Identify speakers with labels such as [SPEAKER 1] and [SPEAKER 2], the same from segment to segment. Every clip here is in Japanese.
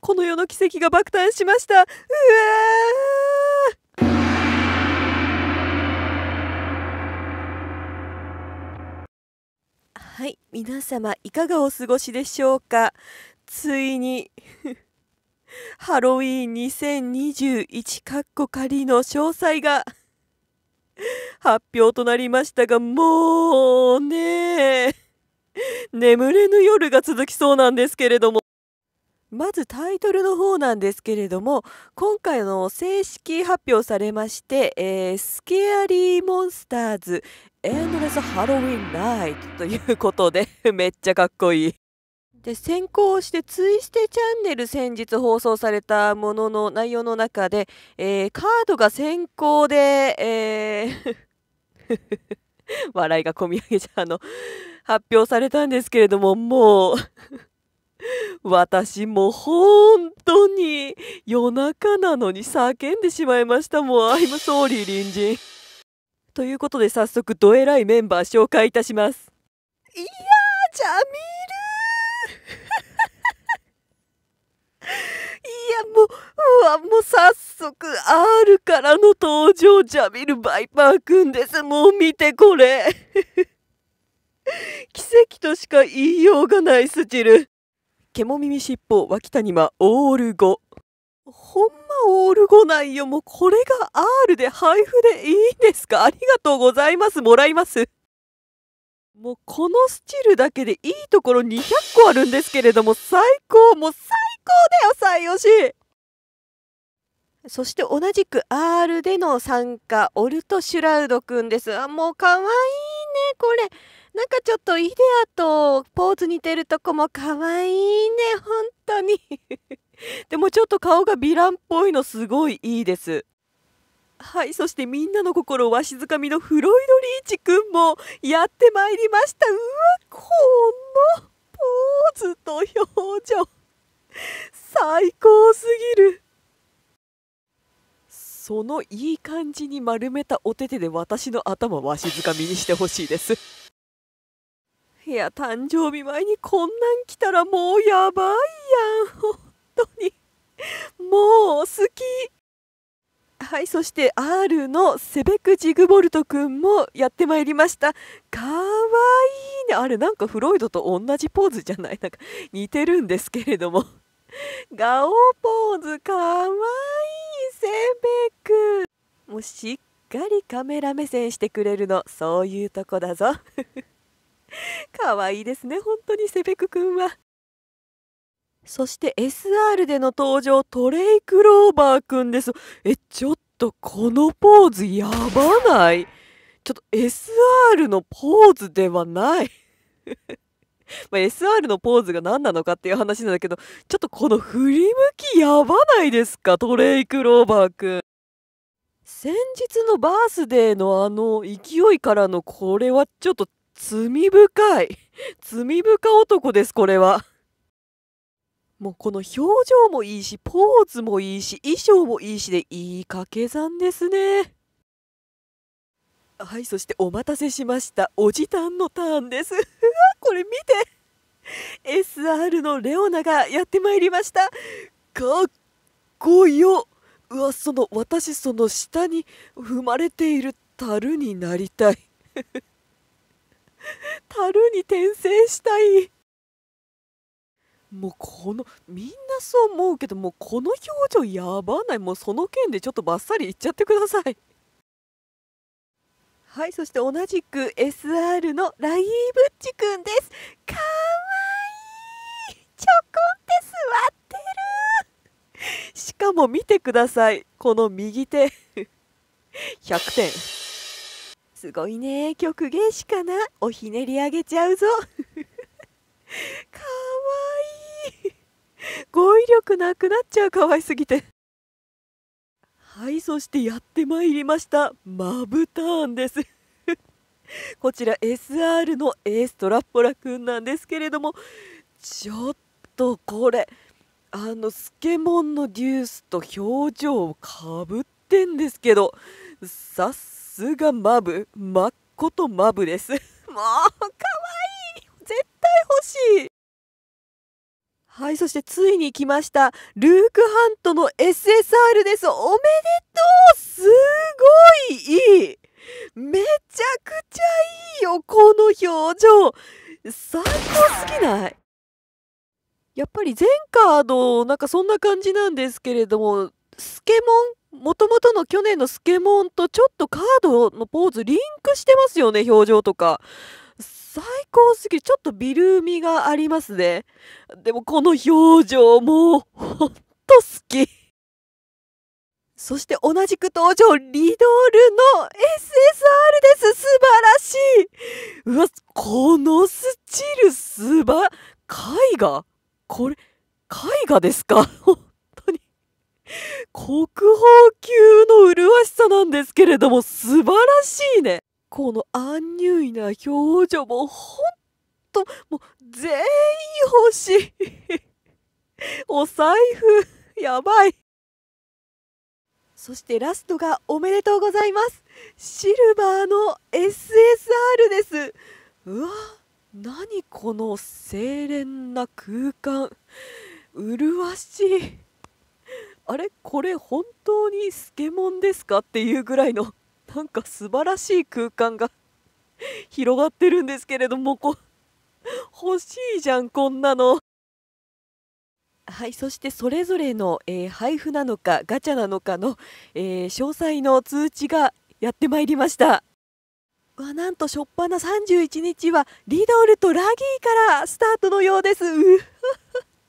[SPEAKER 1] この世の奇跡が爆誕しましたうわはい皆様いかがお過ごしでしょうかついに ハロウィーン2021かっこ仮の詳細が 発表となりましたがもうね眠れぬ夜が続きそうなんですけれどもまずタイトルの方なんですけれども今回の正式発表されまして、えー、スケアリーモンスターズエンドレスハロウィンライトということで めっちゃかっこいい。で先行して「ツイステチャンネル」先日放送されたものの内容の中で、えー、カードが先行で、えー 笑いがこみ上げちゃうの発表されたんですけれどももう 私も本当に夜中なのに叫んでしまいましたもう I'm sorry 隣人。ということで早速どえらいメンバー紹介いたします。いやジャミールいやもううわもう早速 R からの登場ジャミルバイパーくんですもう見てこれ奇跡としか言いようがないスチル獣耳尻尾脇谷間オール語ほんまオール語なんよもうこれが R で配布でいいんですかありがとうございますもらいますもうこのスチルだけでいいところ200個あるんですけれども最高もう最高だよ最よしそして同じく R での参加オルト・シュラウドくんですあもうかわいいねこれなんかちょっとイデアとポーズ似てるとこも可愛いね、本当に でもちょっと顔がヴィランっぽいのすごいいいです。はい、そしてみんなの心をわしづかみのフロイド・リーチくんもやってまいりました。うわ、このポーズと表情、最高すぎる。そのいい感じに丸めたお手手で私の頭わしづかみにしてほしいです。いや誕生日前にこんなん来たらもうやばいやん 本当にもう好きはいそして R のセベク・ジグボルト君もやってまいりましたかわいいねあれなんかフロイドと同じポーズじゃないなんか似てるんですけれどもガオポーズかわいいセベクもうしっかりカメラ目線してくれるのそういうとこだぞ かわいいですね本当にセペクくんはそして SR での登場トレイ・クローバーくんですえちょっとこのポーズやばないちょっと SR のポーズではない ま SR のポーズが何なのかっていう話なんだけどちょっとこの振り向きやばないですかトレイ・クローバーくん先日のバースデーのあの勢いからのこれはちょっと罪深い罪深男ですこれはもうこの表情もいいしポーズもいいし衣装もいいしでいい掛け算ですねはいそしてお待たせしましたおじたんのターンです これ見て SR のレオナがやってまいりましたかっこようわその私その下に踏まれている樽になりたい 樽に転生したいもうこのみんなそう思うけどもうこの表情やばないもうその件でちょっとバッサリいっちゃってくださいはいそして同じく SR のライーブッチくんですかわいいちょこんって座ってるしかも見てくださいこの右手100点すごいね曲芸師かなおひねり上げちゃうぞ かわいい語彙力なくなっちゃうかわいすぎてはいそしてやってまいりましたマブターンです こちら SR のエーストラッポラくんなんですけれどもちょっとこれあのスケモンのデュースと表情をかぶってんですけどさっすがマブまっことマブです もうかわいい絶対欲しいはいそしてついに来ましたルーク・ハントの SSR ですおめでとうすごいいいめちゃくちゃいいよこの表情最高すぎないやっぱり全カードなんかそんな感じなんですけれどもスケモンもともとの去年のスケモンとちょっとカードのポーズリンクしてますよね、表情とか。最高すぎる。ちょっとビルみがありますね。でもこの表情もうほんと好き。そして同じく登場、リドルの SSR です素晴らしいうわ、このスチルすば、絵画これ、絵画ですか 国宝級の麗しさなんですけれども素晴らしいねこの安ュイな表情もほんともう全員欲しい お財布やばいそしてラストがおめでとうございますシルバーの SSR ですうわ何この清廉な空間麗しいあれこれ本当にスケモンですかっていうぐらいの なんか素晴らしい空間が 広がってるんですけれどもこ欲しいじゃんこんなの。はいそしてそれぞれの、えー、配布なのかガチャなのかの、えー、詳細の通知がやってまいりましたわなんと初っぱな31日はリドルとラギーからスタートのようですう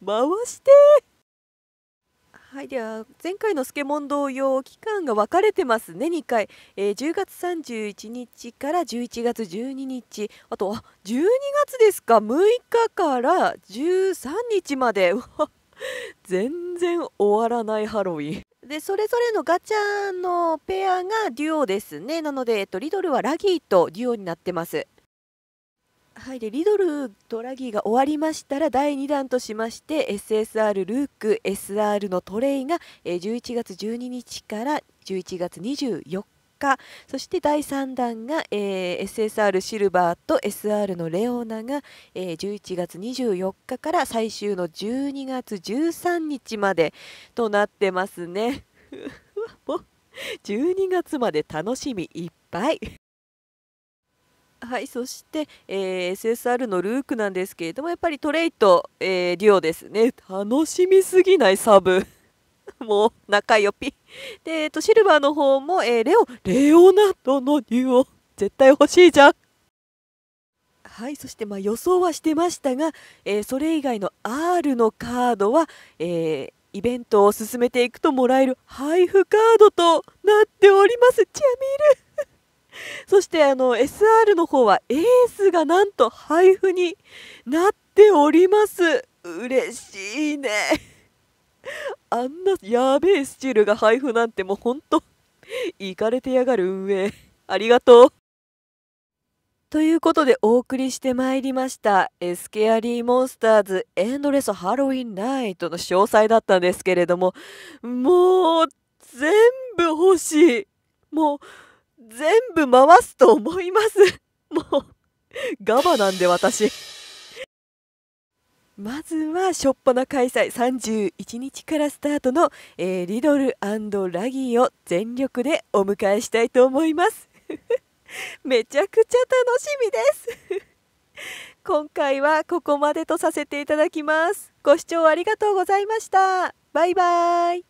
[SPEAKER 1] 回してはい、では前回のスケモン同様期間が分かれてますね2回、えー、10月31日から11月12日あとあ12月ですか6日から13日まで全然終わらないハロウィン。でそれぞれのガチャのペアがデュオですねなので、えっと、リドルはラギーとデュオになってます。はいでリドルドラギーが終わりましたら第2弾としまして SSR ルーク SR のトレイが11月12日から11月24日そして第3弾が、えー、SSR シルバーと SR のレオナが、えー、11月24日から最終の12月13日までとなってますね。12 月まで楽しみいっぱいはい、そして、えー、SSR のルークなんですけれどもやっぱりトレイと、えー、デュオですね楽しみすぎないサブ もう仲良ぴで、えーと、シルバーの方も、えー、レオレオナとのデュオ絶対欲しいじゃんはいそしてまあ予想はしてましたが、えー、それ以外の R のカードは、えー、イベントを進めていくともらえる配布カードとなっておりますチャミル そしてあの SR の方はエースがなんと配布になっております嬉しいね あんなやべえスチールが配布なんてもうほんといかれてやがる運営 ありがとうということでお送りしてまいりました「エスケアリーモンスターズエンドレスハロウィンナイト」の詳細だったんですけれどももう全部欲しいもう全部回すと思います。もう、ガバなんで私。まずは初っ端な開催31日からスタートの、えー、リドルラギーを全力でお迎えしたいと思います めちゃくちゃ楽しみです今回はここまでとさせていただきますご視聴ありがとうございましたバイバイ